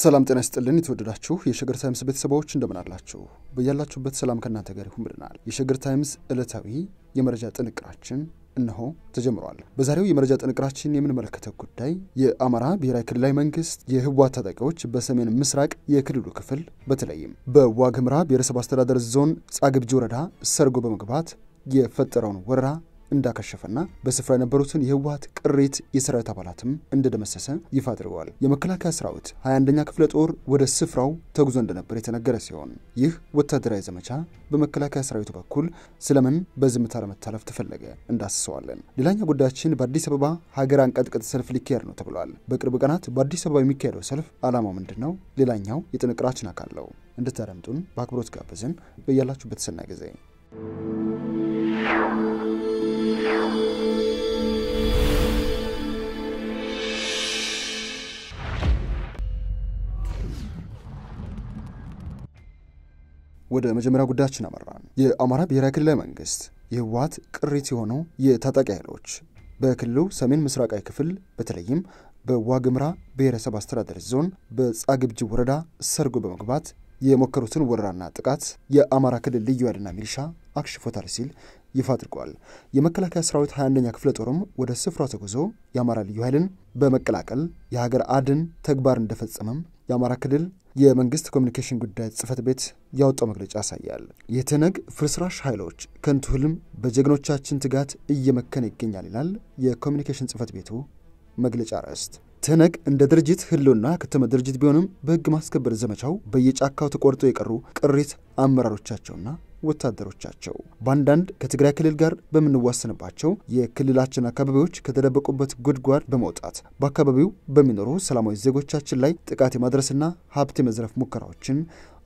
ሰላም ጤና ይስጥልን። የተወደዳችሁ የሸገር ታይምስ ቤተሰቦች እንደምን አላችሁ? በያላችሁበት ሰላም ከእናንተ ጋር ይሁን ብለናል። የሸገር ታይምስ ዕለታዊ የመረጃ ጥንቅራችን እነሆ ተጀምሯል። በዛሬው የመረጃ ጥንቅራችን የምንመለከተው ጉዳይ የአማራ ብሔራዊ ክልላዊ መንግስት የህወሓት ታጣቂዎች በሰሜን ምስራቅ የክልሉ ክፍል በተለይም በዋግምራ ብሔረሰብ አስተዳደር ዞን ጻግብጂ ወረዳ ሰርጎ በመግባት የፈጠረውን ወረራ እንዳከሸፈና በስፍራ የነበሩትን የህወሀት ቅሪት የሰራዊት አባላትም እንደደመሰሰ ይፋ አድርገዋል። የመከላከያ ሰራዊት 21ኛ ክፍለ ጦር ወደ ስፍራው ተጉዞ እንደነበር የተነገረ ሲሆን ይህ ወታደራዊ ዘመቻ በመከላከያ ሰራዊቱ በኩል ስለምን በዝምታ ለመታለፍ ተፈለገ እንዳስሰዋለን። ሌላኛው ጉዳያችን በአዲስ አበባ ሀገር አንቀጥቅጥ ሰልፍ ሊካሄድ ነው ተብሏል። በቅርብ ቀናት በአዲስ አበባ የሚካሄደው ሰልፍ ዓላማው ምንድን ነው? ሌላኛው የጥንቅራችን አካል ነው። እንድታደምጡን በአክብሮት ጋብዝን። በያላችሁበት ሰናይ ጊዜ ወደ መጀመሪያ ጉዳያችን አመራን። የአማራ ብሔራዊ ክልላዊ መንግስት የህወሓት ቅሪት የሆነው የታጣቂ ኃይሎች በክልሉ ሰሜን ምስራቃዊ ክፍል በተለይም በዋግምራ ብሔረሰብ አስተዳደር ዞን በጻግብጅ ወረዳ ሰርጎ በመግባት የሞከሩትን ወረራና ጥቃት የአማራ ክልል ልዩ ኃይልና ሚሊሻ አክሽፎታል ሲል ይፋ አድርጓል። የመከላከያ ሰራዊት 21ኛ ክፍለ ጦርም ወደ ስፍራው ተጉዞ የአማራ ልዩ ኃይልን በመቀላቀል የሀገር አድን ተግባር እንደፈጸመም የአማራ ክልል የመንግስት ኮሚኒኬሽን ጉዳይ ጽህፈት ቤት ያወጣው መግለጫ ያሳያል። የተነግ ፍርስራሽ ኃይሎች ከንቱ ህልም በጀግኖቻችን ትጋት እየመከነ ይገኛል ይላል የኮሚኒኬሽን ጽህፈት ቤቱ መግለጫ ርዕስት። ትነግ እንደ ድርጅት ህልውና ከተመ ድርጅት ቢሆንም በህግ ማስከበር ዘመቻው በየጫካው ተቆርጦ የቀሩ ቅሪት አመራሮቻቸውና ወታደሮቻቸው በአንዳንድ ከትግራይ ክልል ጋር በምንዋሰንባቸው የክልላችን አካባቢዎች ከተደበቁበት ጉድጓድ በመውጣት በአካባቢው በሚኖሩ ሰላማዊ ዜጎቻችን ላይ ጥቃት የማድረስና ሀብት የመዝረፍ ሙከራዎችን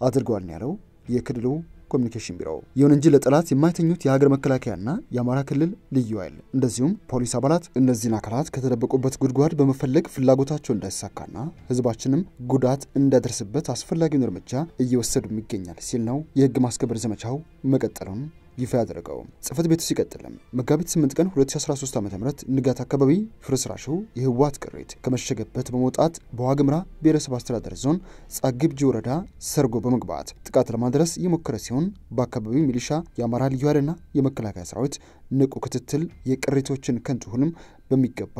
አድርገዋል ያለው የክልሉ ኮሚኒኬሽን ቢሮ። ይሁን እንጂ ለጠላት የማይተኙት የሀገር መከላከያና የአማራ ክልል ልዩ ኃይል እንደዚሁም ፖሊስ አባላት እነዚህን አካላት ከተደበቁበት ጉድጓድ በመፈለግ ፍላጎታቸው እንዳይሳካና ህዝባችንም ጉዳት እንዳይደርስበት አስፈላጊውን እርምጃ እየወሰዱ ይገኛል ሲል ነው የህግ ማስከበር ዘመቻው መቀጠሉን ይፋ ያደረገው። ጽህፈት ቤቱ ሲቀጥልም መጋቢት 8 ቀን 2013 ዓ ም ንጋት አካባቢ ፍርስራሹ የህወሓት ቅሪት ከመሸገበት በመውጣት በዋግምራ ብሔረሰብ አስተዳደር ዞን ጻግብጂ ወረዳ ሰርጎ በመግባት ጥቃት ለማድረስ የሞከረ ሲሆን በአካባቢው ሚሊሻ፣ የአማራ ልዩ ኃይልና የመከላከያ ሰራዊት ንቁ ክትትል የቅሪቶችን ከንቱ ሁሉም በሚገባ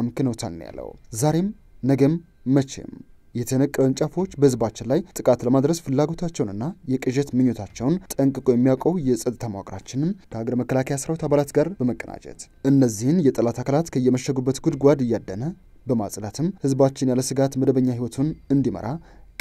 አምክነውታል ነው ያለው። ዛሬም ነገም መቼም የተነቅ ቅርንጫፎች በህዝባችን ላይ ጥቃት ለማድረስ ፍላጎታቸውንና የቅዠት ምኞታቸውን ጠንቅቆ የሚያውቀው የጸጥታ መዋቅራችንም ከሀገር መከላከያ ሰራዊት አባላት ጋር በመቀናጀት እነዚህን የጠላት አካላት ከየመሸጉበት ጉድጓድ እያደነ በማጽዳትም ህዝባችን ያለ ስጋት መደበኛ ህይወቱን እንዲመራ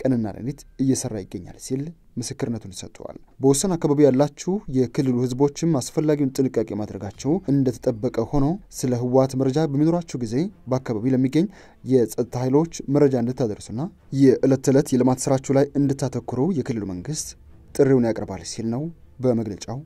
ቀንና ሌሊት እየሰራ ይገኛል ሲል ምስክርነቱን ሰጥተዋል። በወሰን አካባቢ ያላችሁ የክልሉ ህዝቦችም አስፈላጊውን ጥንቃቄ ማድረጋቸው እንደተጠበቀ ሆኖ ስለ ህወሓት መረጃ በሚኖራችሁ ጊዜ በአካባቢ ለሚገኝ የጸጥታ ኃይሎች መረጃ እንድታደርሱና የዕለት ተዕለት የልማት ስራችሁ ላይ እንድታተኩሩ የክልሉ መንግስት ጥሪውን ያቀርባል ሲል ነው በመግለጫው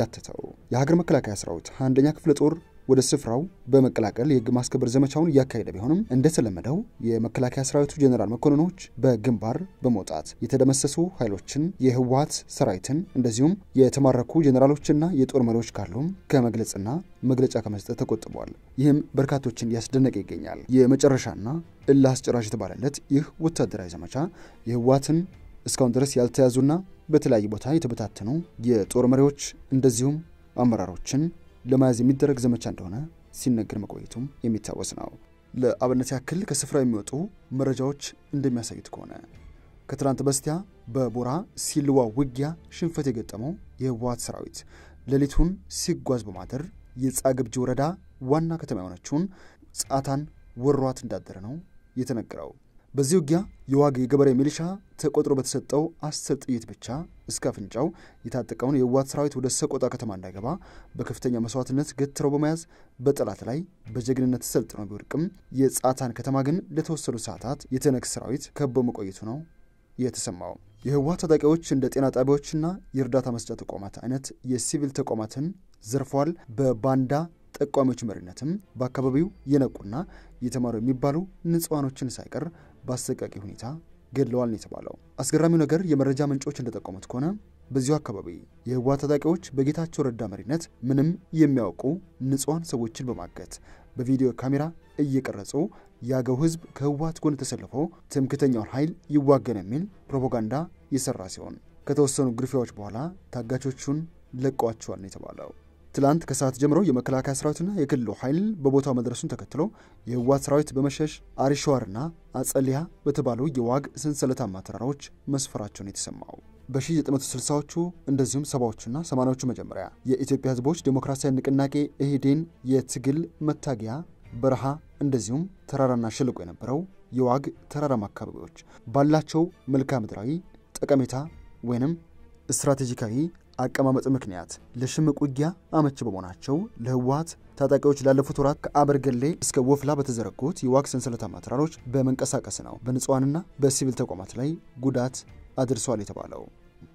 ያትተው የሀገር መከላከያ ሰራዊት አንደኛ ክፍለ ጦር ወደ ስፍራው በመቀላቀል የህግ ማስከበር ዘመቻውን እያካሄደ ቢሆንም እንደተለመደው የመከላከያ ሰራዊቱ ጀኔራል መኮንኖች በግንባር በመውጣት የተደመሰሱ ኃይሎችን፣ የህወሀት ሰራዊትን እንደዚሁም የተማረኩ ጀኔራሎችና የጦር መሪዎች ካሉም ከመግለጽና መግለጫ ከመስጠት ተቆጥቧል። ይህም በርካቶችን ያስደነቀ ይገኛል። የመጨረሻና እልህ የተባለለት ይህ ወታደራዊ ዘመቻ የህወሀትን እስካሁን ድረስ ያልተያዙና በተለያየ ቦታ የተበታተኑ የጦር መሪዎች እንደዚሁም አመራሮችን ለመያዝ የሚደረግ ዘመቻ እንደሆነ ሲነገር መቆየቱም የሚታወስ ነው። ለአብነት ያክል ከስፍራ የሚወጡ መረጃዎች እንደሚያሳዩት ከሆነ ከትላንት በስቲያ በቦራ ሲልዋ ውጊያ ሽንፈት የገጠመው የህወሓት ሰራዊት ሌሊቱን ሲጓዝ በማደር የጻግብጅ ወረዳ ዋና ከተማ የሆነችውን ጻታን ወሯት እንዳደረ ነው የተነገረው። በዚህ ውጊያ የዋግ የገበሬ ሚሊሻ ተቆጥሮ በተሰጠው አስር ጥይት ብቻ እስከ አፍንጫው የታጠቀውን የህወሓት ሰራዊት ወደ ሰቆጣ ከተማ እንዳይገባ በከፍተኛ መስዋዕትነት ገትረው በመያዝ በጠላት ላይ በጀግንነት ተሰልጥኖ ቢወድቅም የጻታን ከተማ ግን ለተወሰኑ ሰዓታት የተነክ ሰራዊት ከቦ መቆየቱ ነው የተሰማው። የህወሓት ታጣቂዎች እንደ ጤና ጣቢያዎችና የእርዳታ መስጫ ተቋማት አይነት የሲቪል ተቋማትን ዘርፈዋል። በባንዳ ጠቋሚዎች መሪነትም በአካባቢው የነቁና የተማሩ የሚባሉ ንጽዋኖችን ሳይቀር በአሰቃቂ ሁኔታ ገድለዋል ነው የተባለው። አስገራሚው ነገር የመረጃ ምንጮች እንደጠቆሙት ከሆነ በዚሁ አካባቢ የህወሓት ታጣቂዎች በጌታቸው ረዳ መሪነት ምንም የሚያውቁ ንጹሐን ሰዎችን በማገት በቪዲዮ ካሜራ እየቀረጹ የአገው ህዝብ ከህወሓት ጎን ተሰልፎ ትምክተኛውን ኃይል ይዋገን የሚል ፕሮፓጋንዳ የሰራ ሲሆን ከተወሰኑ ግርፊያዎች በኋላ ታጋቾቹን ለቀዋቸዋል ነው የተባለው። ትላንት ከሰዓት ጀምሮ የመከላከያ ሰራዊትና የክልሉ ኃይል በቦታው መድረሱን ተከትሎ የህወሓት ሰራዊት በመሸሽ አሪሸዋርና አጸሊያ በተባሉ የዋግ ሰንሰለታማ ተራራዎች መስፈራቸውን የተሰማው በ1960ዎቹ እንደዚሁም ሰባዎቹና ሰማንያዎቹ መጀመሪያ የኢትዮጵያ ህዝቦች ዴሞክራሲያዊ ንቅናቄ ኢህዴን የትግል መታገያ በረሃ እንደዚሁም ተራራና ሸለቆ የነበረው የዋግ ተራራማ አካባቢዎች ባላቸው መልክዓ ምድራዊ ጠቀሜታ ወይንም ስትራቴጂካዊ አቀማመጥ ምክንያት ለሽምቅ ውጊያ አመች በመሆናቸው ለህወሀት ታጣቂዎች ላለፉት ወራት ከአበርገሌ እስከ ወፍላ በተዘረጉት የዋግ ሰንሰለታማ ተራሮች በመንቀሳቀስ ነው በንጹሐንና በሲቪል ተቋማት ላይ ጉዳት አድርሷል የተባለው።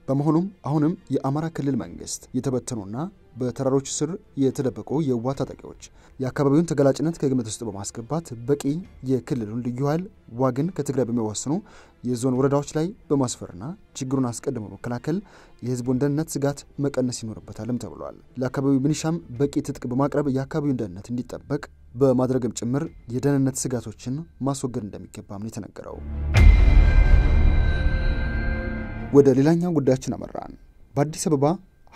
በመሆኑም አሁንም የአማራ ክልል መንግስት የተበተኑና በተራሮች ስር የተደበቁ የዋ ታጣቂዎች የአካባቢውን ተገላጭነት ከግምት ውስጥ በማስገባት በቂ የክልሉን ልዩ ኃይል ዋግን ከትግራይ በሚወስኑ የዞን ወረዳዎች ላይ በማስፈርና ችግሩን አስቀድሞ መከላከል የህዝቡን ደህንነት ስጋት መቀነስ ይኖርበታልም ተብሏል። ለአካባቢው ሚኒሻም በቂ ትጥቅ በማቅረብ የአካባቢውን ደህንነት እንዲጠበቅ በማድረግም ጭምር የደህንነት ስጋቶችን ማስወገድ እንደሚገባም ነው የተነገረው። ወደ ሌላኛው ጉዳያችን አመራን። በአዲስ አበባ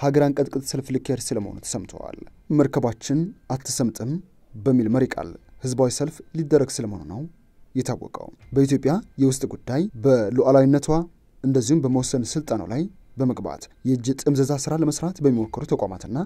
ሀገር አንቀጥቅጥ ሰልፍ ሊካሄድ ስለመሆኑ ተሰምተዋል። መርከባችን አትሰምጥም በሚል መሪ ቃል ህዝባዊ ሰልፍ ሊደረግ ስለመሆኑ ነው የታወቀው። በኢትዮጵያ የውስጥ ጉዳይ በሉዓላዊነቷ እንደዚሁም በመወሰን ስልጣኗ ላይ በመግባት የእጅ ጥምዘዛ ስራ ለመስራት በሚሞክሩ ተቋማትና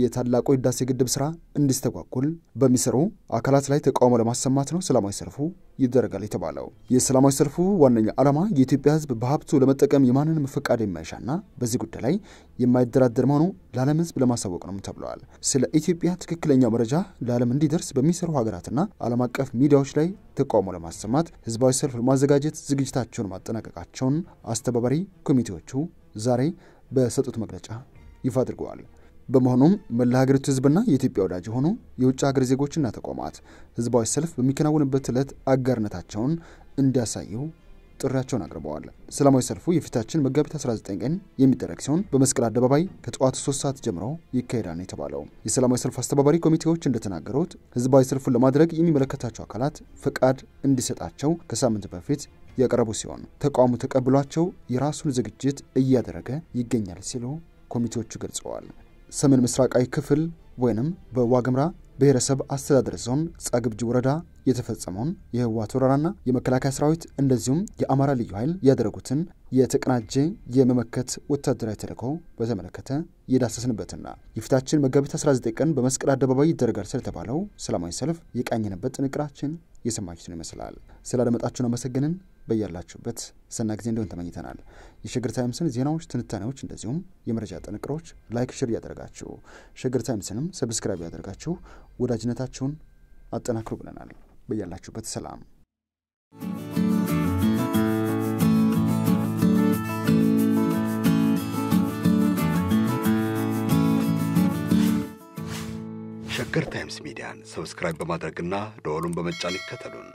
የታላቁ ህዳሴ ግድብ ስራ እንዲስተጓጉል በሚሰሩ አካላት ላይ ተቃውሞ ለማሰማት ነው ሰላማዊ ሰልፉ ይደረጋል የተባለው። የሰላማዊ ሰልፉ ዋነኛ ዓላማ የኢትዮጵያ ህዝብ በሀብቱ ለመጠቀም የማንንም ፈቃድ የማይሻና በዚህ ጉዳይ ላይ የማይደራደር መሆኑ ለዓለም ህዝብ ለማሳወቅ ነው ተብለዋል። ስለ ኢትዮጵያ ትክክለኛ መረጃ ለዓለም እንዲደርስ በሚሰሩ ሀገራትና ዓለም አቀፍ ሚዲያዎች ላይ ተቃውሞ ለማሰማት ህዝባዊ ሰልፍ ለማዘጋጀት ዝግጅታቸውን ማጠናቀቃቸውን አስተባባሪ ኮሚቴዎቹ ዛሬ በሰጡት መግለጫ ይፋ አድርገዋል። በመሆኑም መላ ሀገሪቱ ህዝብና የኢትዮጵያ ወዳጅ የሆኑ የውጭ ሀገር ዜጎችና ተቋማት ህዝባዊ ሰልፍ በሚከናወንበት ዕለት አጋርነታቸውን እንዲያሳዩ ጥሪያቸውን አቅርበዋል። ሰላማዊ ሰልፉ የፊታችን መጋቢት 19 ቀን የሚደረግ ሲሆን በመስቀል አደባባይ ከጠዋቱ 3 ሰዓት ጀምሮ ይካሄዳል ነው የተባለው። የሰላማዊ ሰልፍ አስተባባሪ ኮሚቴዎች እንደተናገሩት ህዝባዊ ሰልፉን ለማድረግ የሚመለከታቸው አካላት ፈቃድ እንዲሰጣቸው ከሳምንት በፊት ያቀረቡ ሲሆን ተቋሙ ተቀብሏቸው የራሱን ዝግጅት እያደረገ ይገኛል ሲሉ ኮሚቴዎቹ ገልጸዋል። ሰሜን ምስራቃዊ ክፍል ወይንም በዋግምራ ብሔረሰብ አስተዳደር ዞን ጻግብጂ ወረዳ የተፈጸመውን የህወሓት ወረራና የመከላከያ ሰራዊት እንደዚሁም የአማራ ልዩ ኃይል ያደረጉትን የተቀናጀ የመመከት ወታደራዊ ተልዕኮ በተመለከተ የዳሰስንበትና የፊታችን መጋቢት 19 ቀን በመስቀል አደባባይ ይደረጋል ስለተባለው ሰላማዊ ሰልፍ የቃኘንበት ጥንቅራችን የሰማችሁትን ይመስላል። ስላደመጣችሁን አመሰግንን። በያላችሁበት ሰና ጊዜ እንዲሆን ተመኝተናል። የሽግር ታይምስን ዜናዎች፣ ትንታኔዎች እንደዚሁም የመረጃ ጥንቅሮች ላይክ፣ ሽር እያደረጋችሁ ሽግር ታይምስንም ሰብስክራይብ እያደረጋችሁ ወዳጅነታችሁን አጠናክሩ ብለናል። በያላችሁበት ሰላም ሸገር ታይምስ ሚዲያን ሰብስክራይብ በማድረግና ደወሉን በመጫን ይከተሉን።